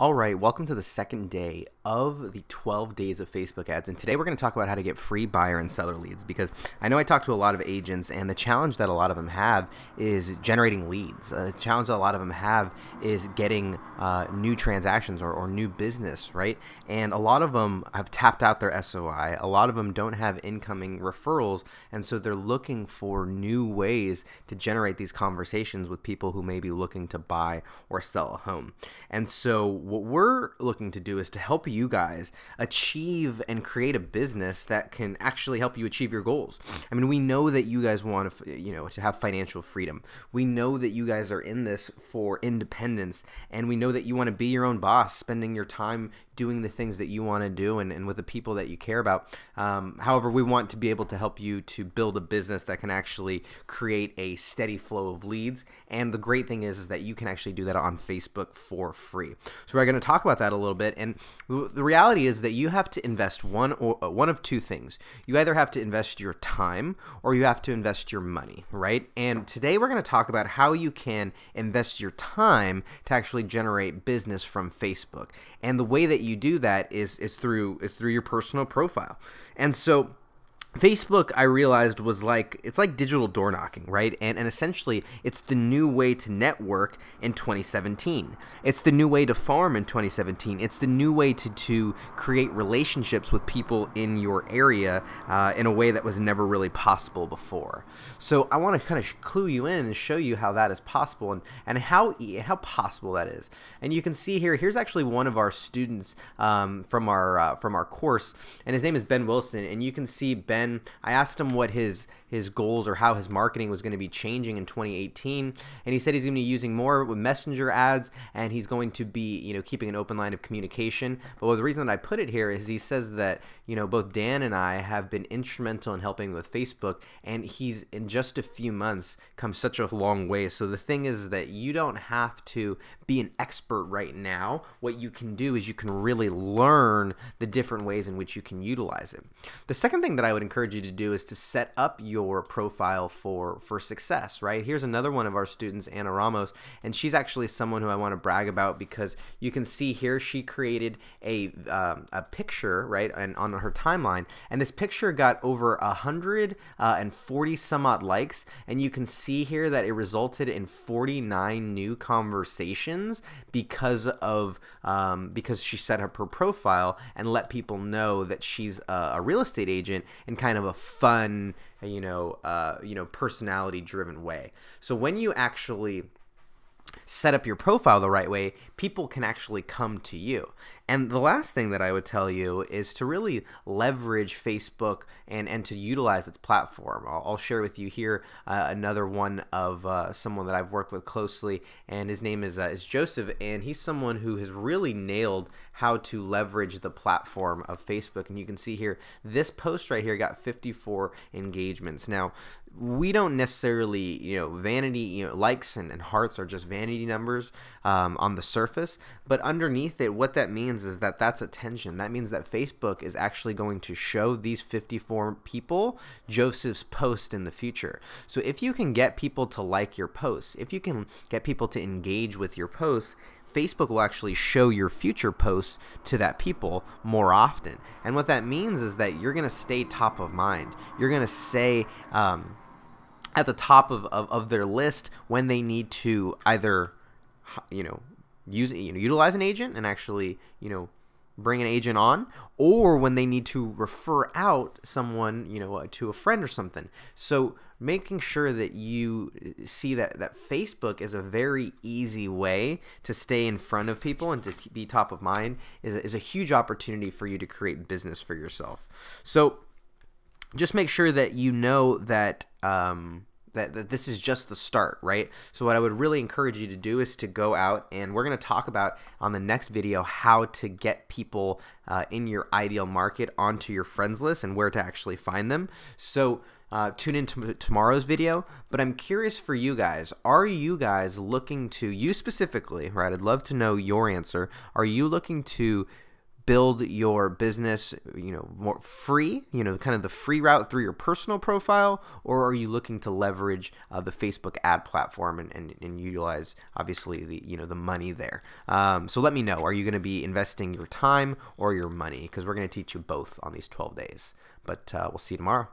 All right, welcome to the second day of the 12 days of Facebook ads. And today we're going to talk about how to get free buyer and seller leads because I know I talk to a lot of agents, and the challenge that a lot of them have is generating leads. A uh, challenge that a lot of them have is getting uh, new transactions or, or, new business, right? And a lot of them have tapped out their SOI. A lot of them don't have incoming referrals. And so they're looking for new ways to generate these conversations with people who may be looking to buy or sell a home. And so what we're looking to do is to help you guys achieve and create a business that can actually help you achieve your goals. I mean, we know that you guys want to, you know, to have financial freedom. We know that you guys are in this for independence, and we know that you want to be your own boss, spending your time doing the things that you want to do and, and with the people that you care about. Um, however, we want to be able to help you to build a business that can actually create a steady flow of leads. And the great thing is, is that you can actually do that on Facebook for free. So we're going to talk about that a little bit. And the reality is that you have to invest one or uh, one of two things. You either have to invest your time or you have to invest your money, right? And today we're going to talk about how you can invest your time to actually generate business from Facebook. And the way that you do that is is through is through your personal profile. And so Facebook, I realized, was like it's like digital door knocking, right? And and essentially, it's the new way to network in 2017. It's the new way to farm in 2017. It's the new way to to create relationships with people in your area uh, in a way that was never really possible before. So I want to kind of clue you in and show you how that is possible and and how how possible that is. And you can see here. Here's actually one of our students um, from our uh, from our course, and his name is Ben Wilson. And you can see Ben I asked him what his his goals or how his marketing was going to be changing in 2018, and he said he's going to be using more with messenger ads, and he's going to be you know keeping an open line of communication. But well, the reason that I put it here is he says that you know both Dan and I have been instrumental in helping with Facebook, and he's in just a few months come such a long way. So the thing is that you don't have to be an expert right now. What you can do is you can really learn the different ways in which you can utilize it. The second thing that I would encourage you to do is to set up your profile for for success, right? Here's another one of our students, Anna Ramos, and she's actually someone who I want to brag about because you can see here she created a um, a picture, right, and on her timeline, and this picture got over a hundred uh, and forty some odd likes, and you can see here that it resulted in forty nine new conversations because of um, because she set up her profile and let people know that she's a, a real estate agent and kind of a fun, you know, uh, you know, personality driven way. So when you actually set up your profile the right way, people can actually come to you. And the last thing that I would tell you is to really leverage Facebook and, and to utilize its platform. I'll, I'll share with you here uh, another one of uh, someone that I've worked with closely, and his name is, uh, is Joseph, and he's someone who has really nailed how to leverage the platform of Facebook. And you can see here, this post right here got 54 engagements. Now, we don't necessarily, you know, vanity, you know, likes and, and hearts are just vanity numbers um, on the surface. But underneath it, what that means is that that's attention. That means that Facebook is actually going to show these 54 people Joseph's post in the future. So if you can get people to like your posts, if you can get people to engage with your posts, Facebook will actually show your future posts to that people more often. And what that means is that you're going to stay top of mind. You're going to say, um, at the top of, of, of their list when they need to either, you know, use you know utilize an agent and actually you know bring an agent on or when they need to refer out someone you know uh, to a friend or something so making sure that you uh, see that that facebook is a very easy way to stay in front of people and to be top of mind is, is a huge opportunity for you to create business for yourself so just make sure that you know that um, that, that this is just the start, right? So what I would really encourage you to do is to go out and we're going to talk about on the next video how to get people uh, in your ideal market onto your friends list and where to actually find them. So uh, tune in to tomorrow's video, but I'm curious for you guys. Are you guys looking to, you specifically, right? I'd love to know your answer. Are you looking to build your business, you know, more free, you know, kind of the free route through your personal profile, or are you looking to leverage uh, the Facebook ad platform and, and, and, utilize obviously the you know the money there? Um, so let me know. Are you going to be investing your time or your money? Because we're going to teach you both on these 12 days. But uh, we'll see you tomorrow.